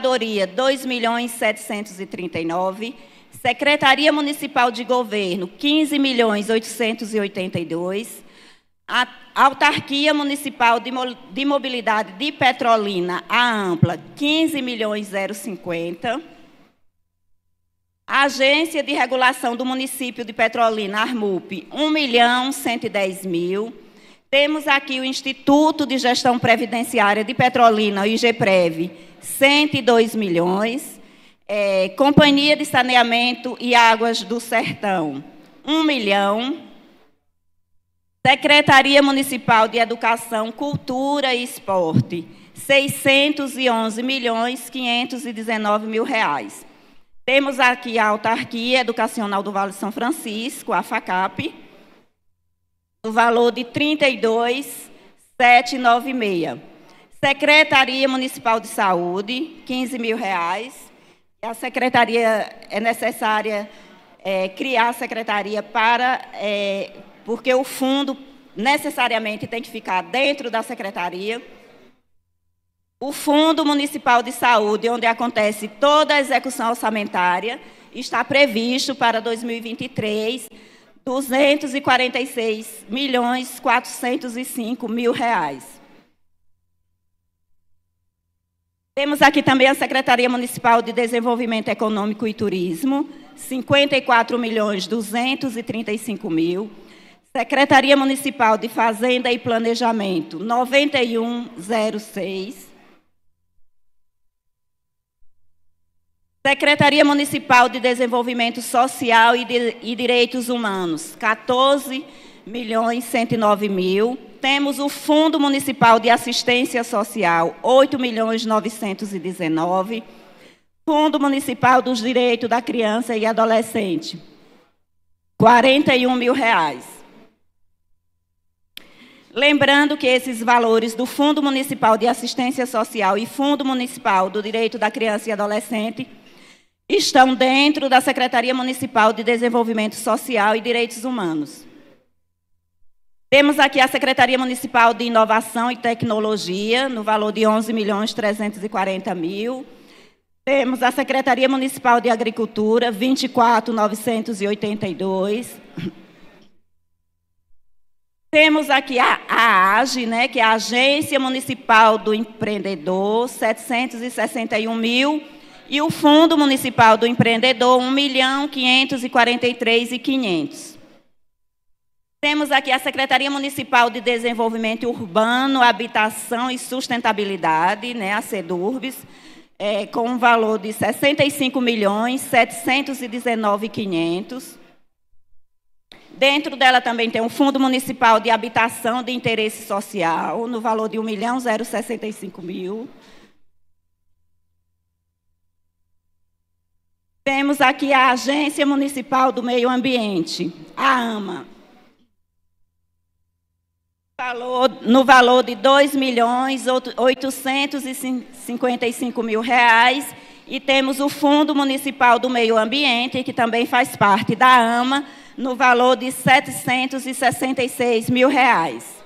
Procuradoria, 2 milhões 739. Secretaria Municipal de Governo, 15 milhões 882. A Autarquia Municipal de Mobilidade de Petrolina, a Ampla, 15 milhões 050. Agência de Regulação do Município de Petrolina, Armup, 1 milhão 110 mil. Temos aqui o Instituto de Gestão Previdenciária de Petrolina, o IGPREV, 102 milhões. É, Companhia de Saneamento e Águas do Sertão, 1 milhão. Secretaria Municipal de Educação, Cultura e Esporte, 611 milhões 519 mil reais. Temos aqui a Autarquia Educacional do Vale de São Francisco, a FACAP, no valor de 32,796. Secretaria Municipal de Saúde, 15 mil reais. A secretaria é necessária é, criar a secretaria para é, porque o fundo necessariamente tem que ficar dentro da secretaria. O Fundo Municipal de Saúde, onde acontece toda a execução orçamentária, está previsto para 2023 246 milhões 405 mil reais. Temos aqui também a Secretaria Municipal de Desenvolvimento Econômico e Turismo, 54 milhões 235 mil. Secretaria Municipal de Fazenda e Planejamento, 9106. Secretaria Municipal de Desenvolvimento Social e, de, e Direitos Humanos, 14 milhões milhões 109 mil. Temos o Fundo Municipal de Assistência Social, 8 milhões 919. Fundo Municipal dos Direitos da Criança e Adolescente, 41 mil reais. Lembrando que esses valores do Fundo Municipal de Assistência Social e Fundo Municipal do Direito da Criança e Adolescente estão dentro da Secretaria Municipal de Desenvolvimento Social e Direitos Humanos. Temos aqui a Secretaria Municipal de Inovação e Tecnologia, no valor de 11 milhões 340 mil. Temos a Secretaria Municipal de Agricultura, 24,982. Temos aqui a, a AGE, né, que é a Agência Municipal do Empreendedor, 761 mil. E o Fundo Municipal do Empreendedor, 1 milhão 543 e 500. Temos aqui a Secretaria Municipal de Desenvolvimento Urbano, Habitação e Sustentabilidade, né, a SEDURBS, é, com um valor de R$ milhões Dentro dela também tem um Fundo Municipal de Habitação de Interesse Social, no valor de R$ milhão mil. Temos aqui a Agência Municipal do Meio Ambiente, a AMA no valor de R$ milhões mil reais. E temos o Fundo Municipal do Meio Ambiente, que também faz parte da AMA, no valor de 766 mil reais.